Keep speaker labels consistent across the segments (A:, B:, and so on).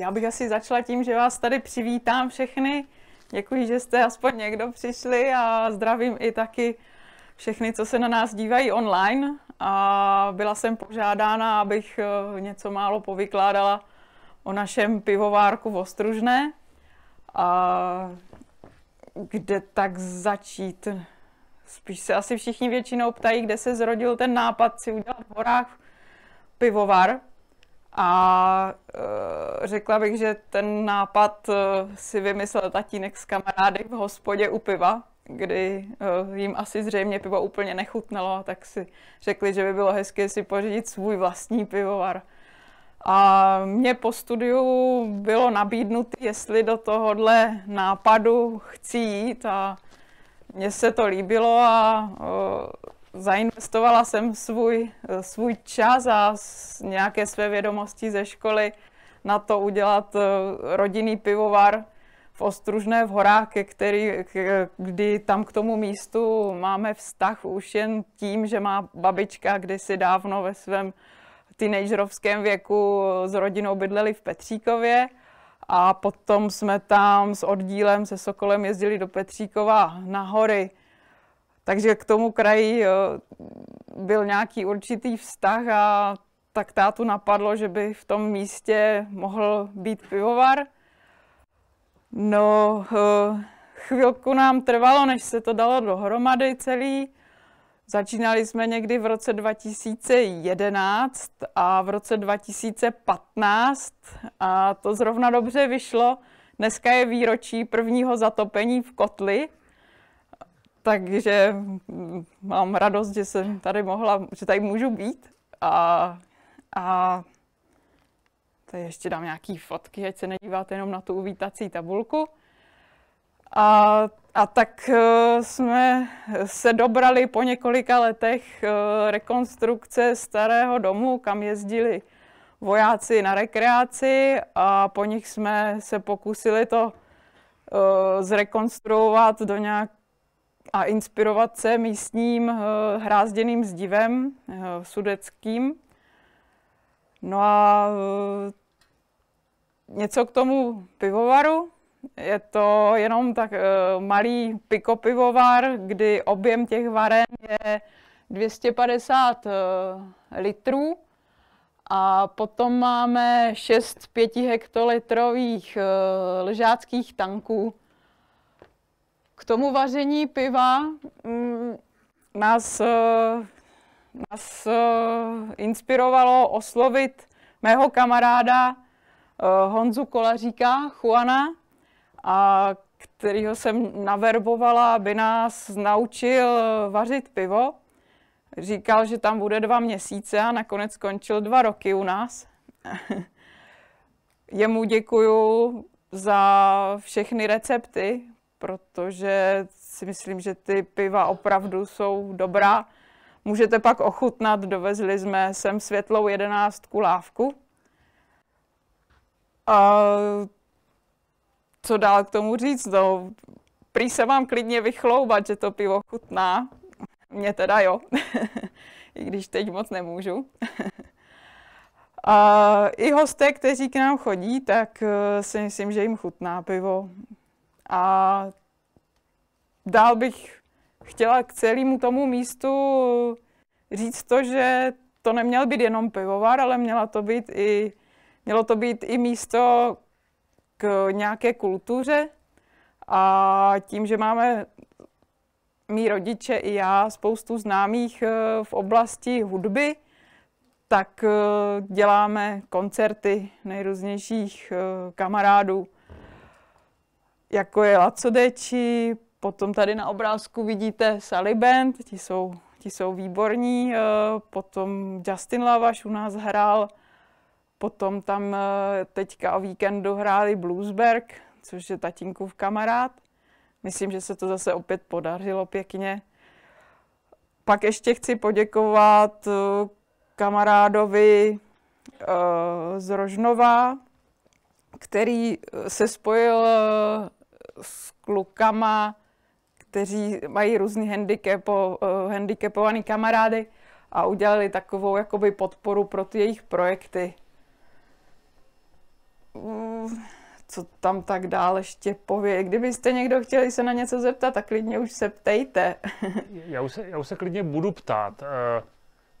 A: Já bych asi začala tím, že vás tady přivítám všechny. Děkuji, že jste aspoň někdo přišli a zdravím i taky všechny, co se na nás dívají online. A byla jsem požádána, abych eh, něco málo povykládala o našem pivovárku v Ostružné. A kde tak začít? Spíš se asi všichni většinou ptají, kde se zrodil ten nápad si udělat v horách pivovar a e, řekla bych, že ten nápad e, si vymyslel tatínek s kamarády v hospodě u piva, kdy e, jim asi zřejmě pivo úplně nechutnalo, tak si řekli, že by bylo hezké si pořídit svůj vlastní pivovar. A mě po studiu bylo nabídnuto, jestli do tohohle nápadu chci jít a mně se to líbilo a zainvestovala jsem svůj, svůj čas a nějaké své vědomosti ze školy na to udělat eh, rodinný pivovar v Ostružné v horách, ke který, kdy tam k tomu místu máme vztah už jen tím, že má babička kdysi dávno ve svém teenagerovském věku eh, s rodinou bydleli v Petříkově a potom jsme tam s oddílem se Sokolem jezdili do Petříkova na hory takže k tomu kraji byl nějaký určitý vztah a tak tátu napadlo, že by v tom místě mohl být pivovar. No, eh, chvilku nám trvalo, než se to dalo dohromady celý. Začínali jsme někdy v roce 2011 a v roce 2015 a to zrovna dobře vyšlo. Dneska je výročí prvního zatopení v kotli, takže mám radost, že jsem tady mohla, že tady můžu být. A, a tady ještě dám nějaký fotky, ať se nedíváte jenom na tu uvítací tabulku. A, a tak e, jsme se dobrali po několika letech e, rekonstrukce starého domu, kam jezdili vojáci na rekreaci a po nich jsme se pokusili to e, zrekonstruovat do nějak a inspirovat se místním eh, hrázděným zdivem eh, sudeckým. No a eh, něco k tomu pivovaru. Je to jenom tak malý pikopivovar, kdy objem těch varen je 250 litrů. A potom máme 6 5 hektolitrových lžáckých tanků, k tomu vaření piva mm, nás, eh, nás eh, inspirovalo oslovit mého kamaráda eh, Honzu Kolaříka, Juana, a kterýho jsem naverbovala, aby nás naučil vařit pivo. Říkal, že tam bude dva měsíce a nakonec skončil dva roky u nás. Jemu děkuju za všechny recepty protože si myslím, že ty piva opravdu jsou dobrá. Můžete pak ochutnat, dovezli jsme sem světlou jedenáctku lávku. A co dál k tomu říct? No, prý se vám klidně vychloubat, že to pivo chutná. Mně teda jo, i když teď moc nemůžu. A I hosté, kteří k nám chodí, tak eh, si myslím, že jim chutná pivo. A dál bych chtěla k celému tomu místu říct to, že to neměl být jenom pivovar, ale měla to být i, mělo to být i místo k nějaké kultuře. A tím, že máme mý rodiče i já spoustu známých eh, v oblasti hudby, tak eh, děláme koncerty nejrůznějších eh, kamarádů jako je Lacodeči, potom tady na obrázku vidíte Salibent ti jsou, ti jsou výborní, eh, potom Justin Lavaš u nás hrál, potom tam eh, teďka o víkendu hráli Bluesberg, což je tatínkův kamarád. Myslím, že se to zase opět podařilo pěkně. Pak ještě chci poděkovat eh, kamarádovi z Rožnova, který se spojil s klukama, kteří mají různý handicapo, eh, handicapovaný kamarády a udělali takovou jakoby podporu pro ty jejich projekty. Mm, co tam tak dále ještě pově? Kdybyste někdo chtěli se na něco zeptat, tak klidně už se ptejte.
B: já, už se, já už se klidně budu ptát. Eh,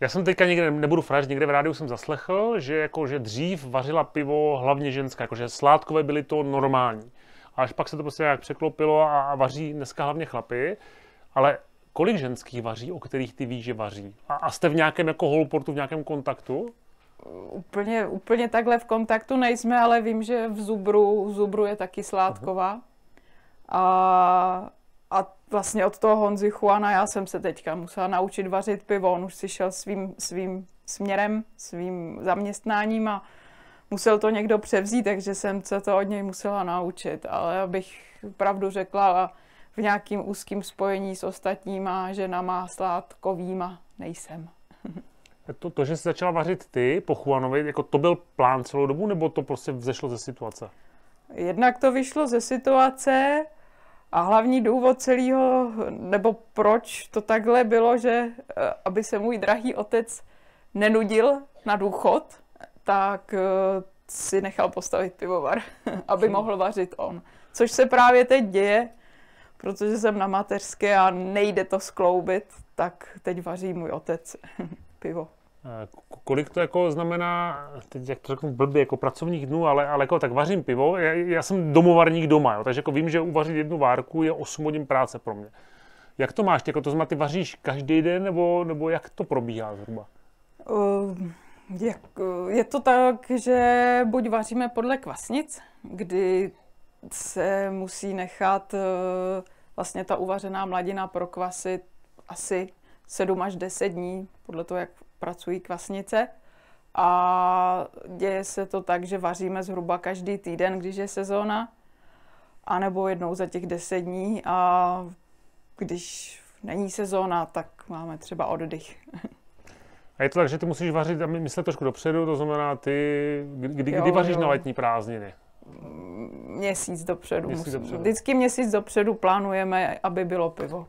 B: já jsem teďka někde, nebudu fraž, někde v rádiu jsem zaslechl, že, jako, že dřív vařila pivo hlavně ženská, jako, že sládkové byly to normální a až pak se to prostě nějak překlopilo a vaří dneska hlavně chlapy, ale kolik ženských vaří, o kterých ty víš, že vaří? A, a jste v nějakém jako holportu, v nějakém kontaktu? Úplně, úplně takhle v
A: kontaktu nejsme, ale vím, že v Zubru, v Zubru je taky Sládková. Mhm. A, a vlastně od toho Honzi Juana já jsem se teďka musela naučit vařit pivo. On už si šel svým, svým směrem, svým zaměstnáním a musel to někdo převzít, takže jsem se to od něj musela naučit. Ale abych pravdu řekla, v nějakým úzkým spojení s ostatníma ženama sládkovýma nejsem.
B: To, to, že jsi začala vařit ty po Juanovi, jako to byl plán celou dobu, nebo to prostě vzešlo ze situace? Jednak to vyšlo ze situace
A: a hlavní důvod celého, nebo proč to takhle bylo, že eh, aby se můj drahý otec nenudil na důchod, tak eh, si nechal postavit pivovar, aby hm. mohl vařit on. Což se právě teď děje, protože jsem na mateřské a nejde to skloubit, tak teď vaří můj otec pivo.
B: Eh, kolik to jako znamená, teď jak to řeknu blbě, jako pracovních dnů, ale, ale jako tak vařím pivo, já, já jsem domovarník doma, jo, takže jako vím, že uvařit jednu várku je 8 hodin práce pro mě. Jak to máš, jako to znamená, ty vaříš každý den, nebo, nebo jak to probíhá zhruba?
A: Uh... Jak, je to tak, že buď vaříme podle kvasnic, kdy se musí nechat eh, vlastně ta uvařená mladina prokvasit asi 7 až 10 dní, podle toho, jak pracují kvasnice. A děje se to tak, že vaříme zhruba každý týden, když je sezóna, anebo jednou za těch 10 dní a když není sezóna, tak máme třeba oddych.
B: A je to tak, že ty musíš vařit a myslet trošku dopředu, to znamená, ty, kdy, kdy jo, vaříš jo. na letní prázdniny?
A: Měsíc dopředu. Měsíc musím, dopředu. Vždycky měsíc dopředu plánujeme, aby bylo pivo.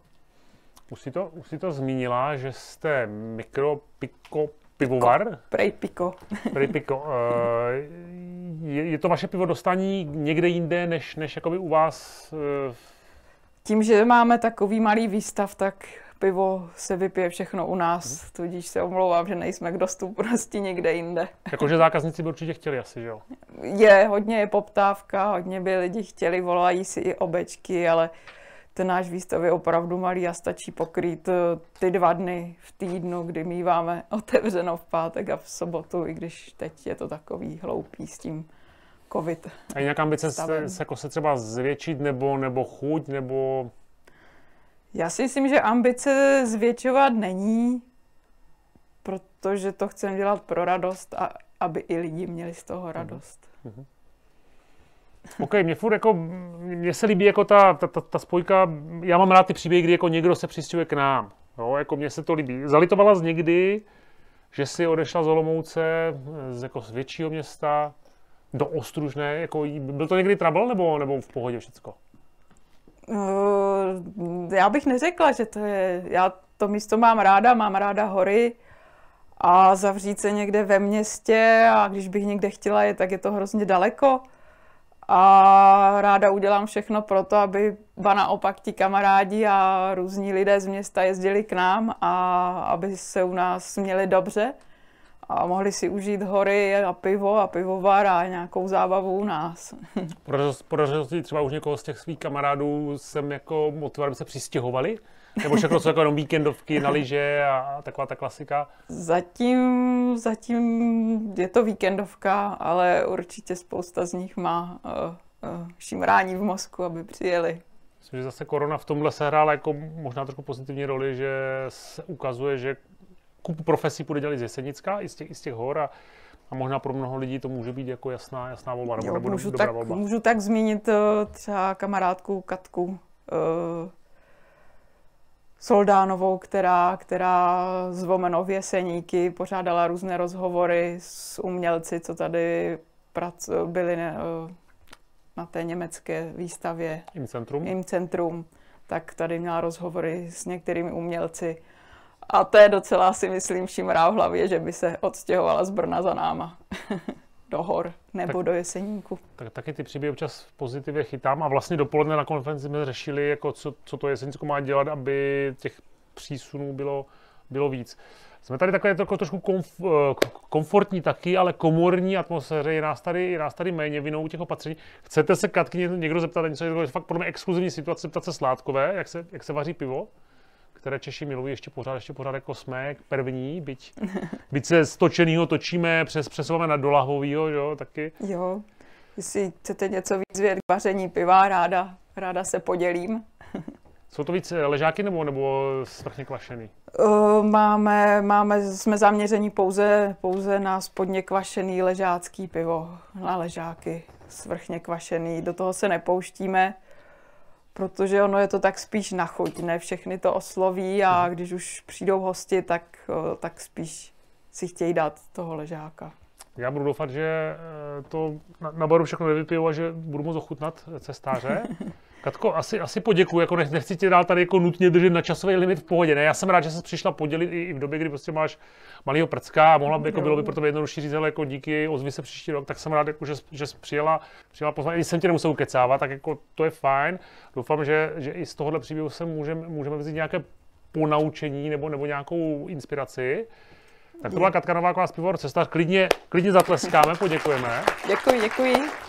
B: Už jsi to, už jsi to zmínila, že jste mikro piko, pivovar? Prej piko. Prej piko. Eh, je, je to vaše pivo dostání někde jinde, než, než jakoby u vás? Eh,
A: Tím, že máme takový malý
B: výstav, tak pivo se vypije všechno u nás,
A: mhm. tudíž se omlouvám, že nejsme k dostupnosti prostě někde jinde.
B: Jakože zákazníci by určitě chtěli asi, že jo? Je,
A: hodně je poptávka, hodně by lidi chtěli, volají si i obečky, ale ten náš výstav je opravdu malý a stačí pokrýt eh, ty dva dny v týdnu, kdy míváme otevřeno v pátek a v sobotu, i když teď je to takový hloupý s tím covid. A nějaká ambice se, se,
B: jako se třeba zvětšit, nebo, nebo chuť, nebo
A: já si myslím, že ambice zvětšovat není, protože to chceme dělat pro radost a aby i lidi měli z toho mhm. radost.
B: Mm-hmm. OK, mě furt jako, mně se líbí jako ta, ta, ta, ta spojka, já mám rád ty příběhy, kdy jako někdo se přistěhuje k nám. Jo, jako mně se to líbí. Zalitovala z někdy, že si odešla z Olomouce, z, jako z většího města, do Ostružné, jako, byl to někdy trouble nebo, nebo v pohodě všecko?
A: Eh, já bych neřekla, že to je, já to místo mám ráda, mám ráda hory a zavřít se někde ve městě a když bych někde chtěla je, tak je to hrozně daleko a ráda udělám všechno pro to, aby ba naopak ti kamarádi a různí lidé z města jezdili k nám a aby se u nás měli dobře a mohli si užít hory a pivo a pivovar a nějakou zábavu u nás.
B: Podařilo se třeba už někoho z těch svých kamarádů sem jako motivarem se přistěhovali? Nebo všechno jsou jako jenom víkendovky na lyže a taková ta klasika?
A: Zatím, zatím je to víkendovka, ale určitě spousta z nich má uh, uh, šimrání v mozku, aby přijeli.
B: Myslím, že zase korona v tomhle sehrála jako možná trošku pozitivní roli, že se ukazuje, že kupu profesí půjde dělat z Jesenická, i z těch, i z těch hor a, a možná pro mnoho lidí to může být jako jasná, jasná volba nebo, jo, nebo můžu dobrá tak, volba.
A: Můžu tak zmínit eh, třeba kamarádku Katku uh, Soldánovou, která, která z Vomenov Jeseníky pořádala různé rozhovory s umělci, co tady prac, byli ne, uh, na té německé výstavě. Im Centrum. Im Centrum. Tak tady měla rozhovory s některými umělci a to je docela, si myslím, vším v hlavě, že by se odstěhovala z Brna za náma. do hor nebo tak, do jeseníku.
B: Tak taky ty příběhy občas v pozitivě chytám a vlastně dopoledne na konferenci jsme řešili, jako co, co to jesenicko má dělat, aby těch přísunů bylo, bylo víc. Jsme tady takové jako trošku komf, eh, komfortní taky, ale komorní atmosféře. Je nás tady, je nás tady méně vinou těch opatření. Chcete se Katky někdo zeptat na něco, je to fakt pro mě exkluzivní situace, zeptat se Sládkové, jak se, jak se vaří pivo? které Češi milují ještě pořád, ještě pořád jako jsme, první, byť, byť se z točenýho točíme, přes, přesouváme na dolahovýho, jo, taky.
A: Jo, jestli chcete něco víc vědět k vaření piva, ráda, ráda se podělím.
B: Jsou to víc eh, ležáky nebo, nebo sprchně kvašený?
A: Eh, máme, máme, jsme zaměření pouze, pouze na spodně kvašený ležácký pivo, na ležáky svrchně kvašený. Do toho se nepouštíme protože ono je to tak spíš na chuť, ne všechny to osloví a mhm. když už přijdou hosti, tak, eh, tak spíš si chtějí dát toho ležáka.
B: Já budu doufat, že eh, to na, na baru všechno nevypiju a že budu moc ochutnat cestáře. Katko, asi, asi poděkuji, jako nech, nechci tě dál tady jako nutně držet na časový limit v pohodě. Ne, já jsem rád, že se přišla podělit i, i, v době, kdy prostě máš malýho prcka a mohla by, jako, bylo by pro tebe jednodušší říct, ale jako díky, ozvi se příští rok, tak jsem rád, jako, že, že jsi přijela, přijela pozvání. I jsem tě nemusel ukecávat, tak jako to je fajn. Doufám, že, že i z tohohle příběhu se můžeme, můžeme vzít nějaké ponaučení nebo, nebo nějakou inspiraci. Tak to byla Katka Nováková, zpěvor, cestař. Klidně, klidně zatleskáme, poděkujeme.
A: Děkuji, děkuji.